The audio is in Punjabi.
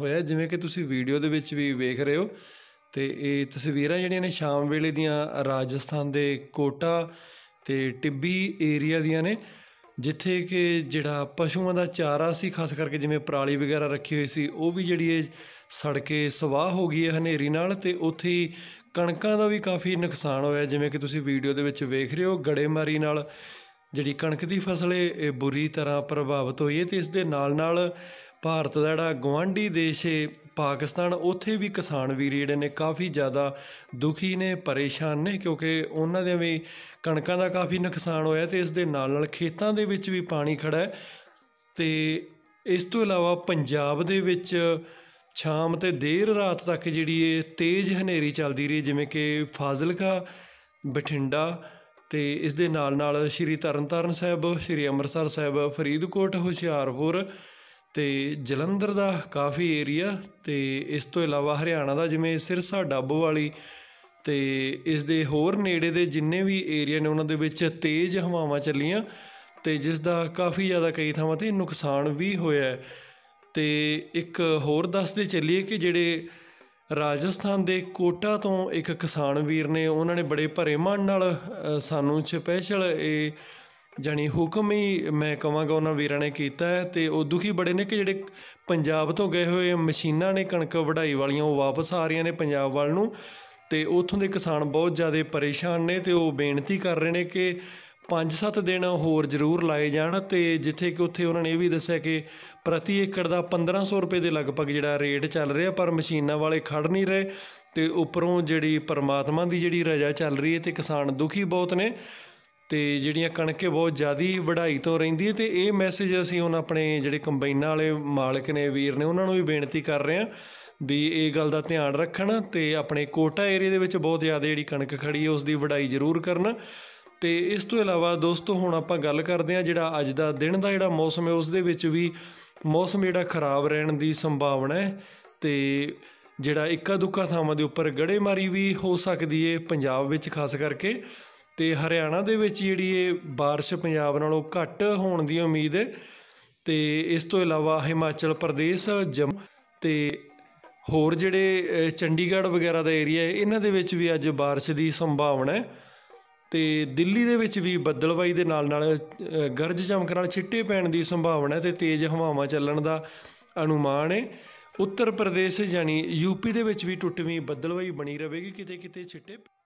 ਹੋਇਆ ਜਿਵੇਂ ਕਿ ਤੁਸੀਂ ਵੀਡੀਓ ਦੇ ਵਿੱਚ ਵੀ ਵੇਖ ਰਹੇ ਹੋ ਤੇ ਇਹ ਤਸਵੀਰਾਂ ਜਿਹੜੀਆਂ ਨੇ ਸ਼ਾਮ ਵੇਲੇ ਦੀਆਂ ਰਾਜਸਥਾਨ ਦੇ ਕੋਟਾ ਤੇ ਟਿੱਬੀ ਏਰੀਆ ਦੀਆਂ ਨੇ ਜਿੱਥੇ ਕਿ ਜਿਹੜਾ ਪਸ਼ੂਆਂ ਦਾ ਚਾਰਾ ਸੀ ਖਾਸ ਕਰਕੇ ਜਿਵੇਂ ਪਰਾਲੀ ਵਗੈਰਾ ਰੱਖੀ ਹੋਈ ਸੀ ਉਹ ਵੀ ਜਿਹੜੀ ਇਹ ਸੜ ਕੇ ਸਵਾਹ ਹੋ ਗਈ ਹੈ ਹਨੇਰੀ ਨਾਲ ਤੇ ਉੱਥੇ ਹੀ ਕਣਕਾਂ ਦਾ ਵੀ ਕਾਫੀ ਨੁਕਸਾਨ ਹੋਇਆ ਜਿਵੇਂ ਕਿ ਤੁਸੀਂ ਵੀਡੀਓ ਦੇ ਵਿੱਚ ਵੇਖ ਰਹੇ ਹੋ ਗੜੇਮਾਰੀ ਨਾਲ ਜਿਹੜੀ ਕਣਕ ਦੀ ਫਸਲ ਇਹ ਬੁਰੀ ਤਰ੍ਹਾਂ ਪ੍ਰਭਾਵਿਤ ਹੋਈ ਹੈ ਤੇ ਇਸ ਦੇ ਨਾਲ ਨਾਲ ਭਾਰਤ ਦਾ ਜਿਹੜਾ ਗਵਾਂਢੀ ਦੇਸ਼ ਹੈ ਪਾਕਿਸਤਾਨ ਉੱਥੇ ਵੀ ਕਿਸਾਨ ਵੀਰ ਜਿਹੜੇ ਨੇ ਕਾਫੀ ਜ਼ਿਆਦਾ ਦੁਖੀ ਨੇ ਪਰੇਸ਼ਾਨ ਨੇ ਕਿਉਂਕਿ ਉਹਨਾਂ ਦੇ ਵੀ ਕਣਕਾਂ ਦਾ ਕਾਫੀ ਨੁਕਸਾਨ ਹੋਇਆ ਤੇ ਇਸ ਦੇ ਨਾਲ ਨਾਲ ਖੇਤਾਂ ਦੇ ਵਿੱਚ ਵੀ ਪਾਣੀ ਖੜਾ ਹੈ ਤੇ ਇਸ ਤੋਂ ਇਲਾਵਾ ਪੰਜਾਬ ਦੇ ਵਿੱਚ ਸ਼ਾਮ ਤੇ ਦੇਰ ਰਾਤ ਤੱਕ ਜਿਹੜੀ ਇਹ ਤੇਜ਼ ਹਨੇਰੀ ਚੱਲਦੀ ਰਹੀ ਜਿਵੇਂ ਕਿ ਫਾਜ਼ਿਲਕਾ ਬਠਿੰਡਾ ਤੇ ਇਸ ਦੇ ਨਾਲ ਨਾਲ ਸ਼੍ਰੀ ਤਰਨਤਾਰਨ ਸਾਹਿਬ ਸ਼੍ਰੀ ਅੰਮ੍ਰਿਤਸਰ ਸਾਹਿਬ ਫਰੀਦਕੋਟ ਹੁਸ਼ਿਆਰਪੁਰ ਅਤੇ ਜਲੰਧਰ ਦਾ ਕਾਫੀ ਏਰੀਆ ਅਤੇ ਇਸ ਤੋਂ ਇਲਾਵਾ ਹਰਿਆਣਾ ਦਾ ਜਿਵੇਂ ਸਿਰਸਾ ਡੱਬ ਵਾਲੀ ਅਤੇ ਇਸ ਦੇ ਹੋਰ ਨੇੜੇ ਦੇ ਜਿੰਨੇ ਵੀ ਏਰੀਆ ਨੇ ਉਹਨਾਂ ਦੇ ਵਿੱਚ ਤੇਜ਼ ਹਵਾਵਾਂ ਚੱਲੀਆਂ ਅਤੇ ਜਿਸ ਦਾ ਕਾਫੀ ਜ਼ਿਆਦਾ ਕਈ ਥਾਵਾਂ 'ਤੇ ਨੁਕਸਾਨ ਵੀ ਹੋਇਆ ਅਤੇ ਇੱਕ ਹੋਰ ਦੱਸਦੇ ਚੱਲੀਏ ਕਿ ਜਿਹੜੇ ਰਾਜਸਥਾਨ ਦੇ ਕੋਟਾ ਤੋਂ ਇੱਕ ਕਿਸਾਨ ਵੀਰ ਨੇ ਉਹਨਾਂ ਨੇ ਬੜੇ ਭਰੇ ਮਨ ਨਾਲ ਸਾਨੂੰ ਸਪੈਸ਼ਲ ਇਹ ਜਾਣੀ ਹੁਕਮ ਹੀ ਮੈਂ ਕਹਾਂਗਾ ਉਹਨਾਂ ਵੀਰਾਂ ਨੇ ਕੀਤਾ ਹੈ ਤੇ ਉਹ ਦੁਖੀ ਬੜੇ ਨੇ ਕਿ ਜਿਹੜੇ ਪੰਜਾਬ ਤੋਂ ਗਏ ਹੋਏ ਮਸ਼ੀਨਾਂ ਨੇ ਕਣਕ ਵਢਾਈ ਵਾਲੀਆਂ ਉਹ ਵਾਪਸ ਆ ਰਹੀਆਂ ਨੇ ਪੰਜਾਬ ਵੱਲ ਨੂੰ ਤੇ ਉੱਥੋਂ ਦੇ ਕਿਸਾਨ ਬਹੁਤ ਜ਼ਿਆਦਾ ਪਰੇਸ਼ਾਨ ਨੇ ਤੇ ਉਹ ਬੇਨਤੀ ਕਰ ਰਹੇ ਨੇ ਕਿ ਪੰਜ ਸੱਤ ਦਿਨ ਹੋਰ ਜ਼ਰੂਰ ਲਾਏ ਜਾਣ ਤੇ ਜਿੱਥੇ ਕਿ ਉੱਥੇ ਉਹਨਾਂ ਨੇ ਇਹ ਵੀ ਦੱਸਿਆ ਕਿ ਪ੍ਰਤੀ ਏਕੜ ਦਾ 1500 ਰੁਪਏ ਦੇ ਲਗਭਗ ਜਿਹੜਾ ਰੇਟ ਚੱਲ ਰਿਹਾ ਪਰ ਮਸ਼ੀਨਾਂ ਵਾਲੇ ਖੜ ਨਹੀਂ ਰਹੇ ਤੇ ਉੱਪਰੋਂ ਜਿਹੜੀ ਪਰਮਾਤਮਾ ਦੀ ਜਿਹੜੀ ਰਜ਼ਾ ਚੱਲ ਰਹੀ ਹੈ ਤੇ ਕਿਸਾਨ ਦੁਖੀ ਬਹੁਤ ਨੇ ਤੇ ਜਿਹੜੀਆਂ ਕਣਕ ਬਹੁਤ ਜ਼ਿਆਦੀ ਵਢਾਈ ਤੋਂ ਰਹਿੰਦੀ ਹੈ ਤੇ ਇਹ ਮੈਸੇਜ ਅਸੀਂ ਹੁਣ ਆਪਣੇ ਜਿਹੜੇ ਕੰਬਾਈਨਾਂ ਵਾਲੇ ਮਾਲਕ ਨੇ ਵੀਰ ਨੇ ਉਹਨਾਂ ਨੂੰ ਵੀ ਬੇਨਤੀ ਕਰ ਰਹੇ ਹਾਂ ਵੀ ਇਹ ਗੱਲ ਦਾ ਧਿਆਨ ਰੱਖਣ ਤੇ ਆਪਣੇ ਕੋਟਾ ਏਰੀਆ ਦੇ ਵਿੱਚ ਬਹੁਤ ਜ਼ਿਆਦਾ ਜਿਹੜੀ ਕਣਕ ਖੜੀ ਹੈ ਉਸ ਦੀ ਵਢਾਈ ਜ਼ਰੂਰ ਕਰਨ ਤੇ ਇਸ ਤੋਂ ਇਲਾਵਾ ਦੋਸਤੋ ਹੁਣ ਆਪਾਂ ਗੱਲ ਕਰਦੇ ਹਾਂ ਜਿਹੜਾ ਅੱਜ ਦਾ ਦਿਨ ਦਾ ਜਿਹੜਾ ਮੌਸਮ ਹੈ ਉਸ ਦੇ ਵਿੱਚ ਵੀ ਮੌਸਮ ਜਿਹੜਾ ਖਰਾਬ ਰਹਿਣ ਦੀ ਸੰਭਾਵਨਾ ਹੈ ਤੇ ਜਿਹੜਾ ਇੱਕਾ ਦੁੱਕਾ ਥਾਵਾਂ ਦੇ ਉੱਪਰ ਗੜੇਮਾਰੀ ਵੀ ਹੋ ਸਕਦੀ ਏ ਪੰਜਾਬ ਵਿੱਚ ਖਾਸ ਕਰਕੇ ਤੇ ਹਰਿਆਣਾ ਦੇ ਵਿੱਚ ਜਿਹੜੀ ਇਹ ਬਾਰਿਸ਼ ਪੰਜਾਬ ਨਾਲੋਂ ਘੱਟ ਹੋਣ ਦੀ ਉਮੀਦ ਹੈ ਤੇ ਇਸ ਤੋਂ ਇਲਾਵਾ ਹਿਮਾਚਲ ਪ੍ਰਦੇਸ਼ ਜੰਮੂ ਤੇ ਹੋਰ ਜਿਹੜੇ ਚੰਡੀਗੜ੍ਹ ਵਗੈਰਾ ਦਾ ਏਰੀਆ ਹੈ ਇਹਨਾਂ ਦੇ ਵਿੱਚ ਵੀ ਅੱਜ ਬਾਰਿਸ਼ ਦੀ ਸੰਭਾਵਨਾ ਹੈ ਤੇ ਦਿੱਲੀ ਦੇ ਵਿੱਚ ਵੀ ਬੱਦਲਵਾਈ ਦੇ ਨਾਲ ਨਾਲ ਗਰਜ ਚਮਕ ਨਾਲ ਛਿੱਟੇ ਪੈਣ ਦੀ ਸੰਭਾਵਨਾ ਹੈ ਤੇ ਤੇਜ਼ ਹਵਾਵਾਂ ਚੱਲਣ ਦਾ ਅਨੁਮਾਨ ਹੈ ਉੱਤਰ ਪ੍ਰਦੇਸ਼ ਯਾਨੀ ਯੂਪੀ ਦੇ ਵਿੱਚ ਵੀ ਟੁੱਟਵੀਂ ਬੱਦਲਵਾਈ ਬਣੀ ਰਹੇਗੀ ਕਿਤੇ ਕਿਤੇ ਛਿੱਟੇ